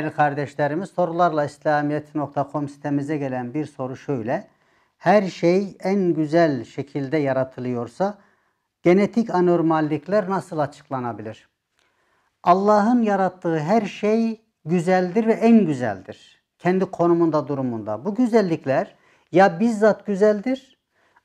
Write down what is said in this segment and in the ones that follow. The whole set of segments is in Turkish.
Değerli kardeşlerimiz sorularla İslamiyet.com sitemize gelen bir soru şöyle. Her şey en güzel şekilde yaratılıyorsa genetik anormallikler nasıl açıklanabilir? Allah'ın yarattığı her şey güzeldir ve en güzeldir. Kendi konumunda durumunda. Bu güzellikler ya bizzat güzeldir,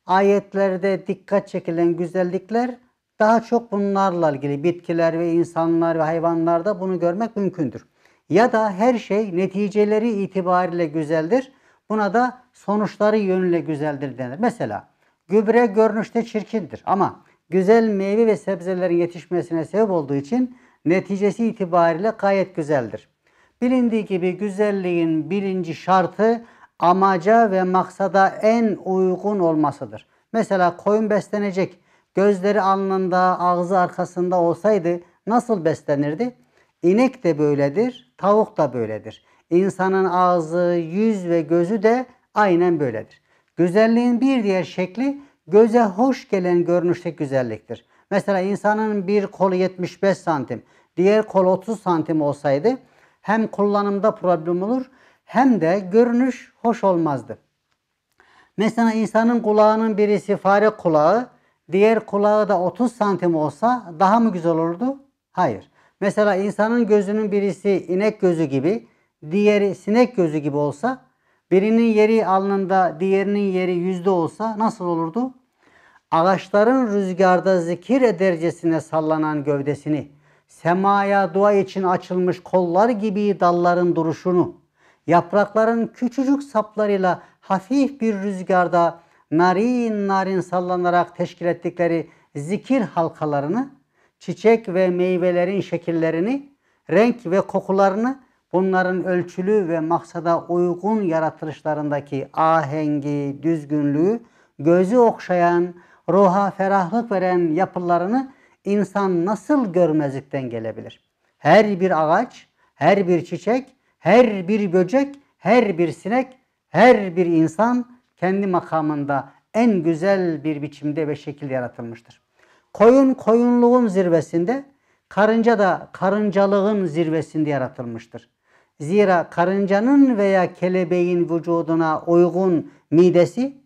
ayetlerde dikkat çekilen güzellikler daha çok bunlarla ilgili bitkiler ve insanlar ve hayvanlarda bunu görmek mümkündür ya da her şey neticeleri itibariyle güzeldir. Buna da sonuçları yönüyle güzeldir denir. Mesela gübre görünüşte çirkindir ama güzel meyve ve sebzelerin yetişmesine sebep olduğu için neticesi itibariyle gayet güzeldir. Bilindiği gibi güzelliğin birinci şartı amaca ve maksada en uygun olmasıdır. Mesela koyun beslenecek, gözleri alnında, ağzı arkasında olsaydı nasıl beslenirdi? İnek de böyledir, Tavuk da böyledir. İnsanın ağzı, yüz ve gözü de aynen böyledir. Güzelliğin bir diğer şekli göze hoş gelen görünüşte güzelliktir. Mesela insanın bir kolu 75 santim, diğer kol 30 santim olsaydı hem kullanımda problem olur hem de görünüş hoş olmazdı. Mesela insanın kulağının birisi fare kulağı, diğer kulağı da 30 santim olsa daha mı güzel olurdu? Hayır. Mesela insanın gözünün birisi inek gözü gibi, diğeri sinek gözü gibi olsa, birinin yeri alnında, diğerinin yeri yüzde olsa nasıl olurdu? Ağaçların rüzgarda zikir edercesine sallanan gövdesini, semaya dua için açılmış kollar gibi dalların duruşunu, yaprakların küçücük saplarıyla hafif bir rüzgarda narin narin sallanarak teşkil ettikleri zikir halkalarını çiçek ve meyvelerin şekillerini, renk ve kokularını bunların ölçülü ve maksada uygun yaratılışlarındaki ahengi, düzgünlüğü, gözü okşayan, ruha ferahlık veren yapılarını insan nasıl görmezlikten gelebilir? Her bir ağaç, her bir çiçek, her bir böcek, her bir sinek, her bir insan kendi makamında en güzel bir biçimde ve şekil yaratılmıştır. Koyun koyunluğun zirvesinde, karınca da karıncalığın zirvesinde yaratılmıştır. Zira karıncanın veya kelebeğin vücuduna uygun midesi,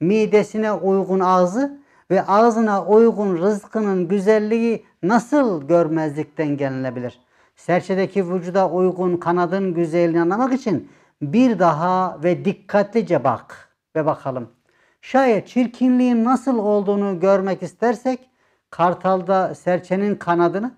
midesine uygun ağzı ve ağzına uygun rızkının güzelliği nasıl görmezlikten gelinebilir? Serçedeki vücuda uygun kanadın güzelliğini anlamak için bir daha ve dikkatlice bak ve bakalım. Şayet çirkinliğin nasıl olduğunu görmek istersek Kartalda serçenin kanadını,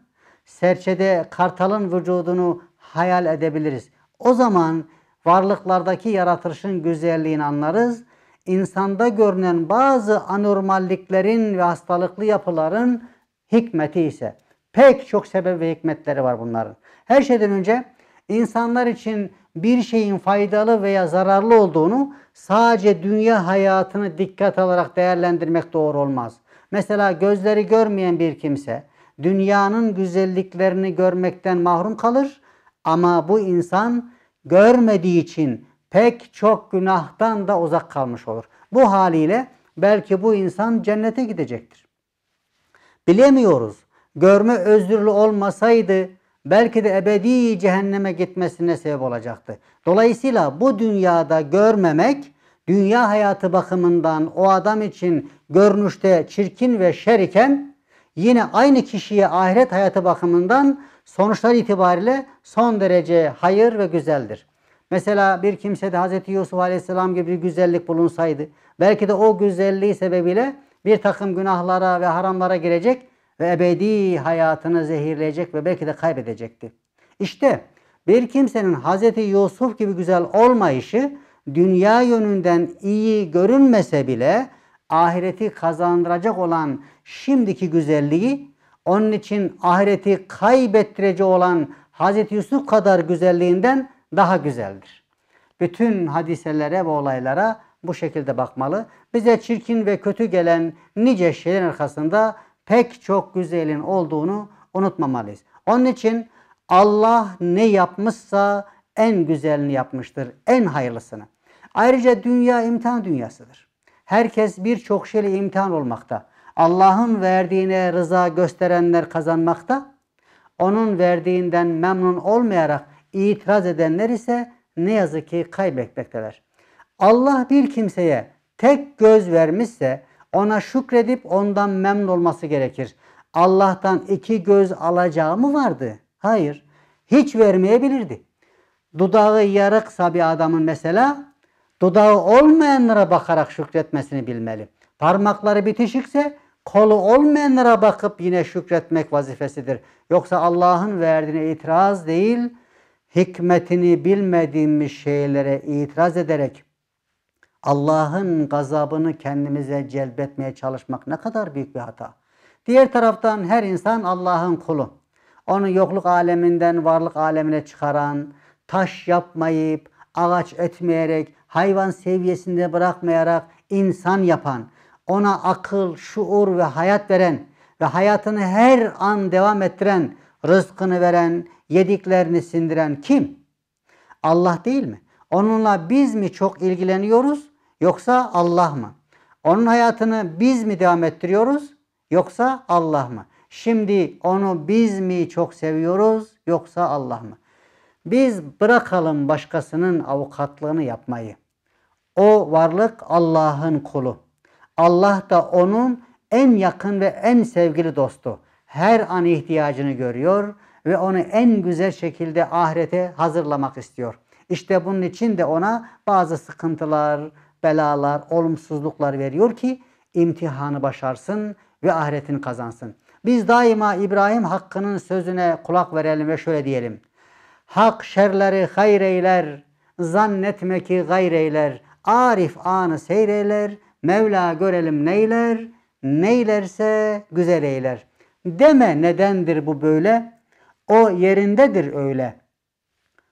serçede kartalın vücudunu hayal edebiliriz. O zaman varlıklardaki yaratılışın güzelliğini anlarız. İnsanda görünen bazı anormalliklerin ve hastalıklı yapıların hikmeti ise pek çok sebep ve hikmetleri var bunların. Her şeyden önce insanlar için bir şeyin faydalı veya zararlı olduğunu sadece dünya hayatını dikkat alarak değerlendirmek doğru olmaz. Mesela gözleri görmeyen bir kimse dünyanın güzelliklerini görmekten mahrum kalır ama bu insan görmediği için pek çok günahtan da uzak kalmış olur. Bu haliyle belki bu insan cennete gidecektir. Bilemiyoruz. Görme özürlü olmasaydı belki de ebedi cehenneme gitmesine sebep olacaktı. Dolayısıyla bu dünyada görmemek dünya hayatı bakımından o adam için görünüşte çirkin ve şer iken yine aynı kişiye ahiret hayatı bakımından sonuçlar itibariyle son derece hayır ve güzeldir. Mesela bir kimsede Hz. Yusuf Aleyhisselam gibi bir güzellik bulunsaydı belki de o güzelliği sebebiyle bir takım günahlara ve haramlara girecek ve ebedi hayatını zehirleyecek ve belki de kaybedecekti. İşte bir kimsenin Hz. Yusuf gibi güzel olmayışı dünya yönünden iyi görünmese bile ahireti kazandıracak olan şimdiki güzelliği onun için ahireti kaybettirici olan Hazreti Yusuf kadar güzelliğinden daha güzeldir. Bütün hadiselere ve olaylara bu şekilde bakmalı. Bize çirkin ve kötü gelen nice şeylerin arkasında pek çok güzelin olduğunu unutmamalıyız. Onun için Allah ne yapmışsa en güzelini yapmıştır, en hayırlısını. Ayrıca dünya imtihan dünyasıdır. Herkes birçok şeyle imtihan olmakta. Allah'ın verdiğine rıza gösterenler kazanmakta. Onun verdiğinden memnun olmayarak itiraz edenler ise ne yazık ki kaybetmekteler. Allah bir kimseye tek göz vermişse ona şükredip ondan memnun olması gerekir. Allah'tan iki göz alacağı mı vardı? Hayır. Hiç vermeyebilirdi dudağı yarıksa bir adamın mesela dudağı olmayanlara bakarak şükretmesini bilmeli. Parmakları bitişikse kolu olmayanlara bakıp yine şükretmek vazifesidir. Yoksa Allah'ın verdiğine itiraz değil, hikmetini bilmediğimiz şeylere itiraz ederek Allah'ın gazabını kendimize celbetmeye çalışmak ne kadar büyük bir hata. Diğer taraftan her insan Allah'ın kulu. Onu yokluk aleminden varlık alemine çıkaran, taş yapmayıp, ağaç etmeyerek, hayvan seviyesinde bırakmayarak insan yapan, ona akıl, şuur ve hayat veren ve hayatını her an devam ettiren, rızkını veren, yediklerini sindiren kim? Allah değil mi? Onunla biz mi çok ilgileniyoruz yoksa Allah mı? Onun hayatını biz mi devam ettiriyoruz yoksa Allah mı? Şimdi onu biz mi çok seviyoruz yoksa Allah mı? Biz bırakalım başkasının avukatlığını yapmayı. O varlık Allah'ın kulu. Allah da onun en yakın ve en sevgili dostu. Her an ihtiyacını görüyor ve onu en güzel şekilde ahirete hazırlamak istiyor. İşte bunun için de ona bazı sıkıntılar, belalar, olumsuzluklar veriyor ki imtihanı başarsın ve ahiretin kazansın. Biz daima İbrahim Hakkı'nın sözüne kulak verelim ve şöyle diyelim. Hak şerleri hayreyler, zannetme ki gayreyler. Arif anı seyreyler, Mevla görelim neyler, neylerse güzel eyler. Deme nedendir bu böyle, o yerindedir öyle.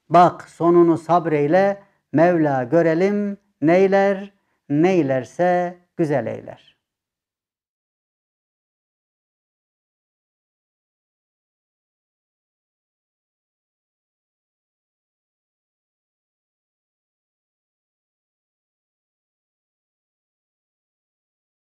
Bak sonunu sabreyle, Mevla görelim neyler, neylerse güzel eyler.